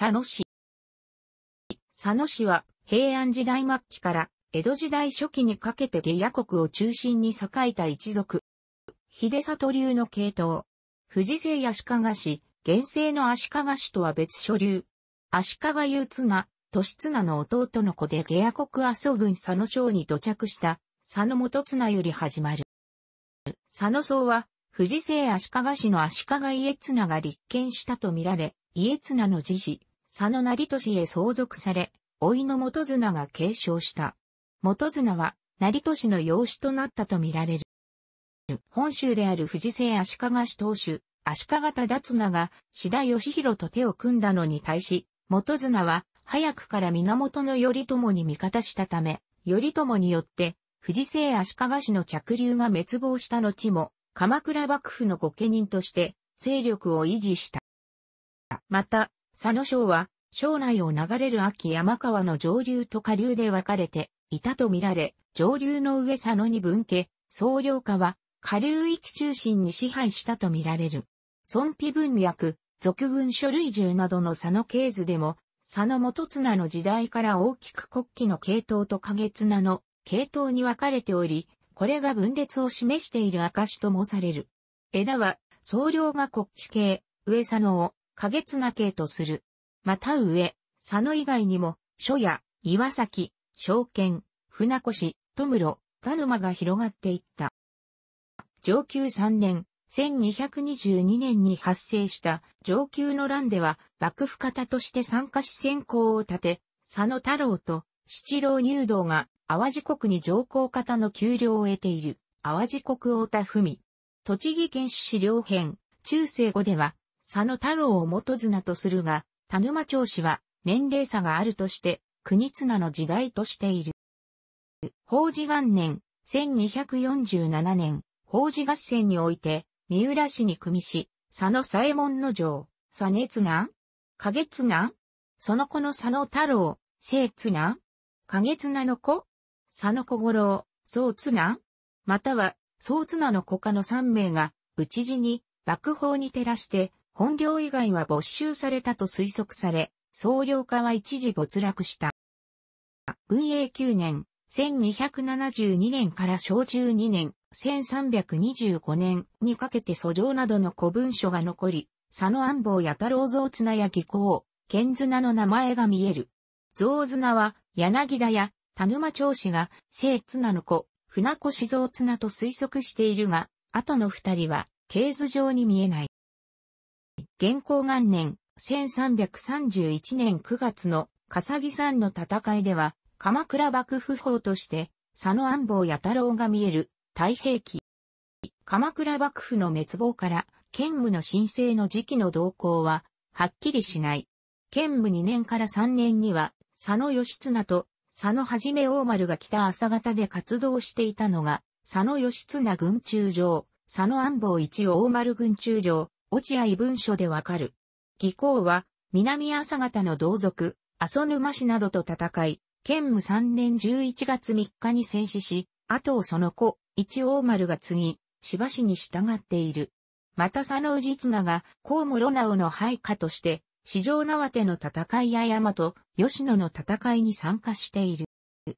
佐野市。佐野市は平安時代末期から江戸時代初期にかけて下野国を中心に栄えた一族。秀里流の系統。富士製足利氏、現世の足利氏とは別所流。足利優綱、利綱の弟の子で下野国阿蘇郡佐野省に土着した佐野元綱より始まる。佐野荘は富士製足利氏の足利家綱が立憲したとみられ、家綱の自治、佐野成俊へ相続され、老いの元綱が継承した。元綱は、成俊の養子となったとみられる。本州である藤瀬足利氏当主、足利忠綱が、志田義弘と手を組んだのに対し、元綱は、早くから源頼朝に味方したため、頼朝によって、藤瀬足利氏の着流が滅亡した後も、鎌倉幕府の御家人として、勢力を維持した。また、佐野省は、省内を流れる秋山川の上流と下流で分かれていたとみられ、上流の上佐野に分家、総領下は、下流域中心に支配したとみられる。孫皮文脈、俗軍書類銃などの佐野系図でも、佐野元綱の時代から大きく国旗の系統と影綱の系統に分かれており、これが分裂を示している証ともされる。枝は、総領が国旗系、上佐野を、過月な系とする。また上、佐野以外にも、書や、岩崎、証券、船越、戸室、田沼が広がっていった。上級3年、1222年に発生した上級の乱では、幕府方として参加し先行を立て、佐野太郎と七郎入道が淡路国に上皇方の給料を得ている淡路国太田文。栃木県史料編中世後では佐野太郎を元綱とするが、田沼長氏は年齢差があるとして、国綱の時代としている。法事元年、1247年、法事合戦において、三浦氏に組みし、佐野左衛門の城、佐根綱影綱その子の佐野太郎、聖綱影綱の子佐野小五郎、宗綱または、宗綱の子家の三名が、討ちに、幕法に照らして、本領以外は没収されたと推測され、総領化は一時没落した。文永9年、1272年から小12年、1325年にかけて訴状などの古文書が残り、佐野安房や太郎像綱や技巧、剣綱の名前が見える。像綱は、柳田や、田沼長氏が、聖綱の子、船越像綱と推測しているが、後の二人は、経図上に見えない。元行元年、1331年9月の笠木山の戦いでは、鎌倉幕府法として、佐野安房弥太郎が見える、太平記。鎌倉幕府の滅亡から、剣務の申請の時期の動向は、はっきりしない。剣務2年から3年には、佐野義綱と佐野はじめ大丸が北朝方で活動していたのが、佐野義綱軍中将、佐野安房一大丸軍中将、落合文書でわかる。義行は、南朝方の同族、阿蘇沼氏などと戦い、建武三年十一月三日に戦死し、後をその子、一王丸が継ぎ、芝氏に従っている。また佐野氏綱が、甲室直の配下として、四条縄手の戦いや山と吉野の戦いに参加している。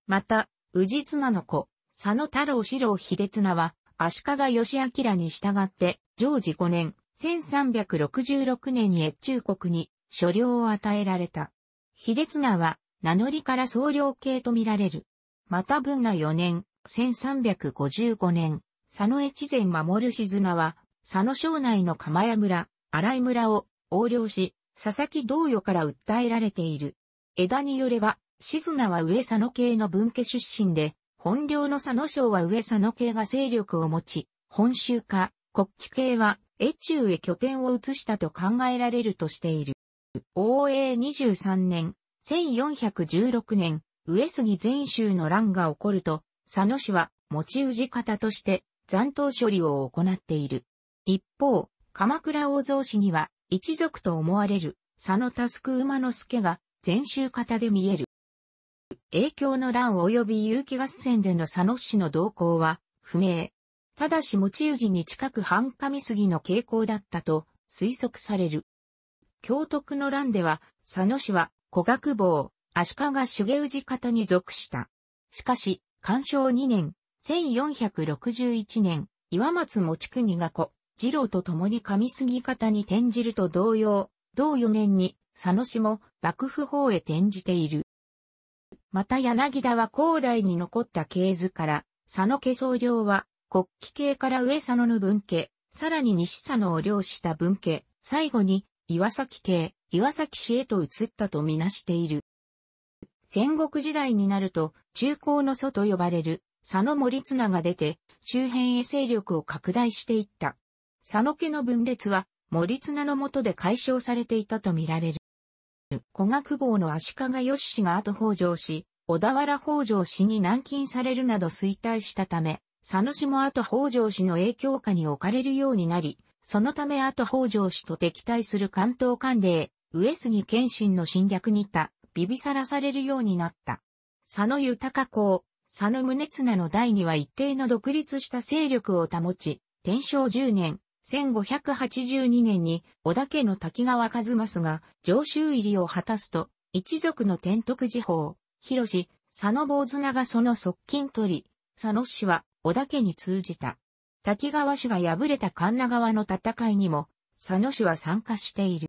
また、氏綱の子、佐野太郎四郎秀綱は、足利義明に従って、常時五年、1366年に越中国に所領を与えられた。秀綱は名乗りから総領系と見られる。また文那4年、1355年、佐野越前守る静綱は、佐野省内の釜屋村、荒井村を横領し、佐々木同与から訴えられている。枝によれば、静名は上佐野系の分家出身で、本領の佐野省は上佐野系が勢力を持ち、本州化、国旗系は越中へ拠点を移したと考えられるとしている。応永23年、1416年、上杉全州の乱が起こると、佐野氏は持ち氏方として残党処理を行っている。一方、鎌倉大蔵氏には一族と思われる佐野タスク馬之助が全州方で見える。影響の乱及び有機合戦での佐野氏の動向は不明。ただし持ち氏に近く半す杉の傾向だったと推測される。京徳の乱では、佐野氏は古学坊、足利重氏方に属した。しかし、干渉2年、1461年、岩松持国が子、次郎と共にす杉方に転じると同様、同4年に佐野氏も幕府法へ転じている。また柳田は高台に残った系図から、佐野家総領は国旗系から上佐野の分家、さらに西佐野を領した分家、最後に岩崎系、岩崎氏へと移ったとみなしている。戦国時代になると、中高の祖と呼ばれる佐野森綱が出て、周辺へ勢力を拡大していった。佐野家の分裂は、森綱の下で解消されていたとみられる。古学坊の足利義氏が後北条し、小田原北条氏に軟禁されるなど衰退したため、佐野氏も後北条氏の影響下に置かれるようになり、そのため後北条氏と敵対する関東官令、上杉謙信の侵略にた、ビビさらされるようになった。佐野豊公、佐野宗綱の代には一定の独立した勢力を保ち、天正10年、1582年に織田家の滝川一正が上州入りを果たすと、一族の天徳寺法、広志、佐野坊綱がその側近取り、佐野氏は織田家に通じた。滝川氏が敗れた神奈川の戦いにも、佐野氏は参加している。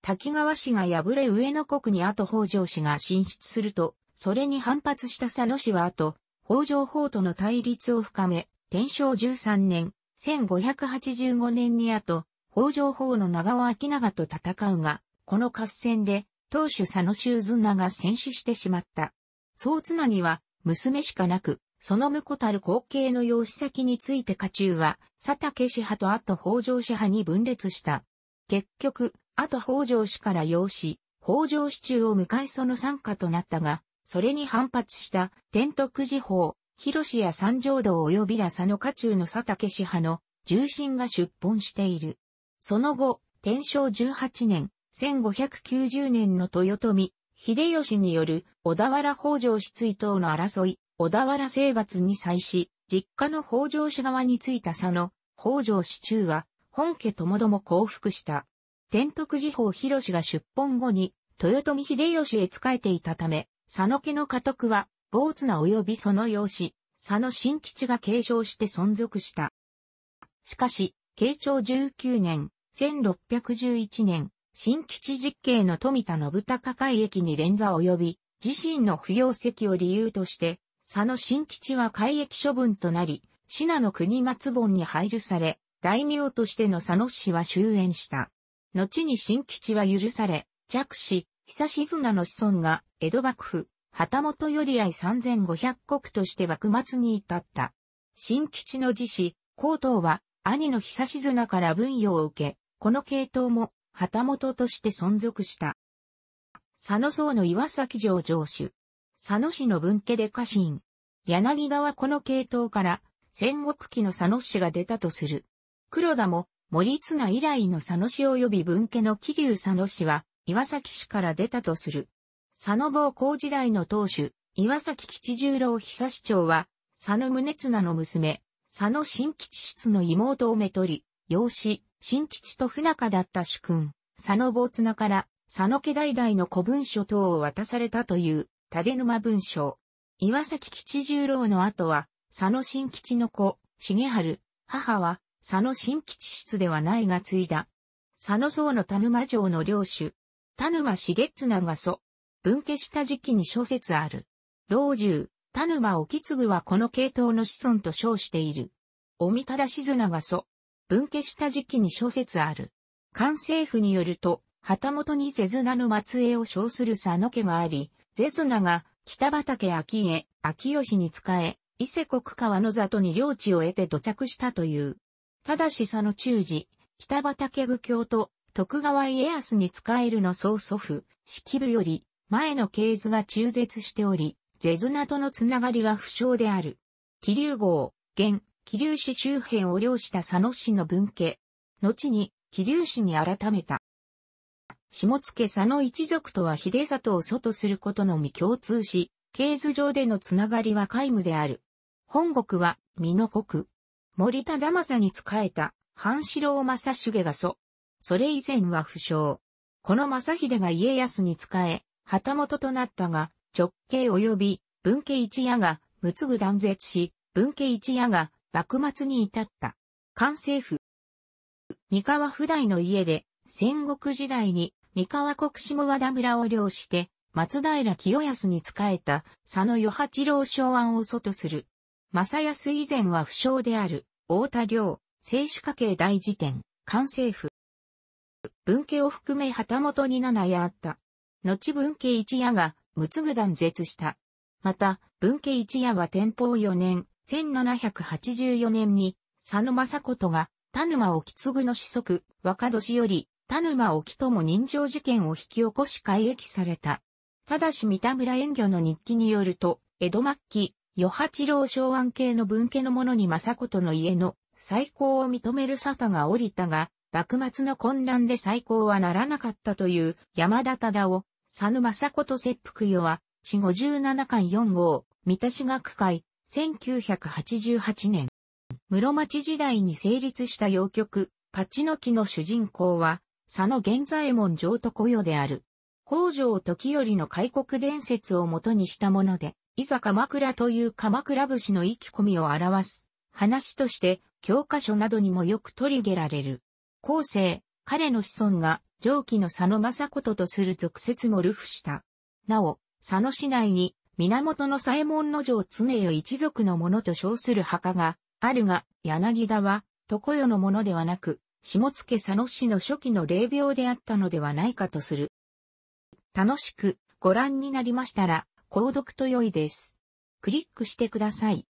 滝川氏が敗れ上野国に後北条氏が進出すると、それに反発した佐野氏は後、北条法との対立を深め、天正13年、1585年に後、北条法の長尾明長と戦うが、この合戦で、当主佐野修綱が戦死してしまった。総綱には、娘しかなく、その無こたる後継の養子先について家中は、佐竹氏派と後北条氏派に分裂した。結局、後北条氏から養子、北条氏中を迎えその参加となったが、それに反発した天徳寺法、広志や三条道及びら佐の家中の佐竹氏派の重心が出奔している。その後、天正18年、1590年の豊臣、秀吉による小田原北条氏追悼の争い、小田原征伐に際し、実家の北条氏側についた佐野、北条氏中は、本家ともども降伏した。天徳寺法広氏が出奔後に、豊臣秀吉へ仕えていたため、佐野家の家督は、坊綱及びその養子、佐野新吉が継承して存続した。しかし、慶長19年、1611年、新吉実刑の富田信孝会駅に連座及び、自身の不要席を理由として、佐野新吉は改役処分となり、信濃国松本に配慮され、大名としての佐野氏は終焉した。後に新吉は許され、弱氏、久し綱の子孫が、江戸幕府、旗本より合3500国として幕末に至った。新吉の自死、高等は、兄の久し綱から分与を受け、この系統も、旗本として存続した。佐野僧の岩崎城城主、佐野市の分家で家臣。柳田はこの系統から戦国期の佐野氏が出たとする。黒田も森綱以来の佐野氏及び分家の桐生佐野氏は岩崎氏から出たとする。佐野暴行時代の当主、岩崎吉十郎久市長は、佐野宗綱の娘、佐野新吉室の妹をめとり、養子、新吉と不仲だった主君、佐野坊綱から、佐野家代々の古文書等を渡されたというヌ沼文章。岩崎吉十郎の後は、佐野新吉の子、重春、母は、佐野新吉室ではないが継いだ。佐野荘の田沼城の領主。田沼重綱が祖。分家した時期に諸説ある。老中、田沼沖継はこの系統の子孫と称している。おみただしが祖。分家した時期に諸説ある。関政府によると、旗本にせずなの末裔を称する佐野家があり、ゼズナが北畠昭恵、秋吉に仕え、伊勢国川の里に領地を得て土着したという。ただし佐野中寺、北畠愚教と徳川家康に仕えるの曽祖父、式部より前の系図が中絶しており、ゼズナとのつながりは不詳である。気流号、現、気流市周辺を領した佐野市の分家。後に、気流市に改めた。下野佐野一族とは秀里を祖とすることのみ共通し、系図上でのつながりは皆無である。本国は、美濃国。森田玉佐に仕えた、半四郎正重が祖。それ以前は不詳。この正秀が家康に仕え、旗本となったが、直系及び文家一夜が、つぐ断絶し、文家一夜が、幕末に至った。関政府。三河不代の家で、戦国時代に三河国下和田村を領して、松平清康に仕えた佐野与八郎昭安を祖とする。正康以前は不詳である、大田領、政史家系大辞典、官政府。文家を含め旗本に七夜あった。後文家一夜が、つぐ断絶した。また、文家一夜は天保四年、1784年に、佐野正琴が、田沼を継ぐの子息、若年より、田沼沖友人情事件を引き起こし改易された。ただし三田村園魚の日記によると、江戸末期、与八郎昭安系の分家の者に政子との家の再興を認める沙汰が降りたが、幕末の混乱で再興はならなかったという山田忠夫、佐野政子と切腹与は、地十七巻四号、三田市学会、1988年。室町時代に成立した洋曲、パチの木の主人公は、佐野源左衛門城と小与である。北条時頼の開国伝説をもとにしたもので、いざ鎌倉という鎌倉節の意気込みを表す話として教科書などにもよく取りれられる。後世、彼の子孫が上記の佐野正琴とする俗説も流布した。なお、佐野市内に源の左衛門の城常世一族のものと称する墓があるが、柳田は、常世のものではなく、下野佐野市の初期の霊廟であったのではないかとする。楽しくご覧になりましたら、購読と良いです。クリックしてください。